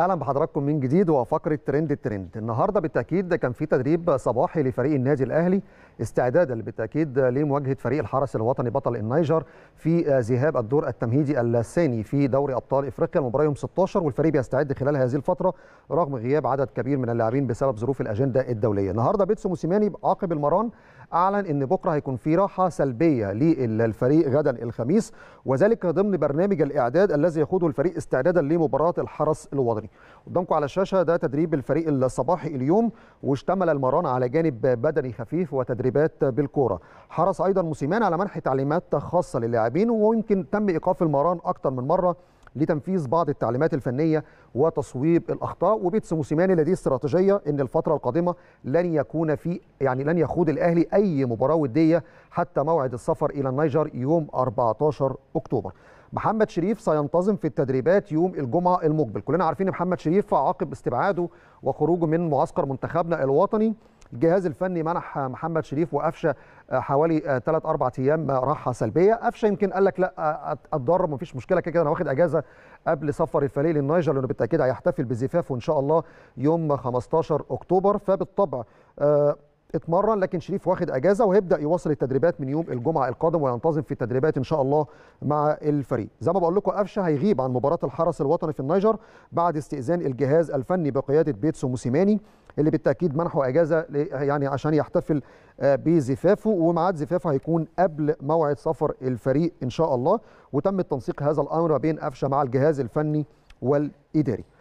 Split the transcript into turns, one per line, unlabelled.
اهلا بحضراتكم من جديد وفقره ترند الترند النهارده بالتاكيد كان في تدريب صباحي لفريق النادي الاهلي استعدادا بالتاكيد لمواجهه فريق الحرس الوطني بطل النيجر في ذهاب الدور التمهيدي الثاني في دوري ابطال افريقيا المباراه يوم 16 والفريق بيستعد خلال هذه الفتره رغم غياب عدد كبير من اللاعبين بسبب ظروف الاجنده الدوليه النهارده بيتسو موسيماني عاقب المران اعلن ان بكره هيكون في راحه سلبيه للفريق غدا الخميس وذلك ضمن برنامج الاعداد الذي يخوضه الفريق استعدادا لمباراه الحرس الوطني قدامكم على الشاشه ده تدريب الفريق الصباحي اليوم واشتمل المران على جانب بدني خفيف وتدريبات بالكوره حرص ايضا موسيمان على منح تعليمات خاصه للاعبين ويمكن تم ايقاف المران اكثر من مره لتنفيذ بعض التعليمات الفنيه وتصويب الاخطاء وبيتس موسيماني لديه استراتيجيه ان الفتره القادمه لن يكون في يعني لن يخوض الاهلي اي مباراه وديه حتى موعد السفر الى النيجر يوم 14 اكتوبر. محمد شريف سينتظم في التدريبات يوم الجمعه المقبل، كلنا عارفين محمد شريف عقب استبعاده وخروجه من معسكر منتخبنا الوطني الجهاز الفني منح محمد شريف وقفشه آه، حوالي 3 آه، أربعة ايام آه، راحه سلبيه قفشه يمكن قال لك لا اتدرب مفيش مشكله كده انا واخد اجازه قبل سفر الفريق للنيجر لانه بالتاكيد هيحتفل بزفافه ان شاء الله يوم 15 اكتوبر فبالطبع اتمرن لكن شريف واخد اجازه وهيبدا يواصل التدريبات من يوم الجمعه القادم وينتظم في التدريبات ان شاء الله مع الفريق زي ما بقول لكم قفشه هيغيب عن مباراه الحرس الوطني في النيجر بعد استئذان الجهاز الفني بقياده بيتسو موسيماني اللي بالتاكيد منحوا اجازه يعني عشان يحتفل آه، بزفافه وميعاد زفافه هيكون قبل موعد سفر الفريق ان شاء الله وتم التنسيق هذا الامر بين قفشه مع الجهاز الفني والاداري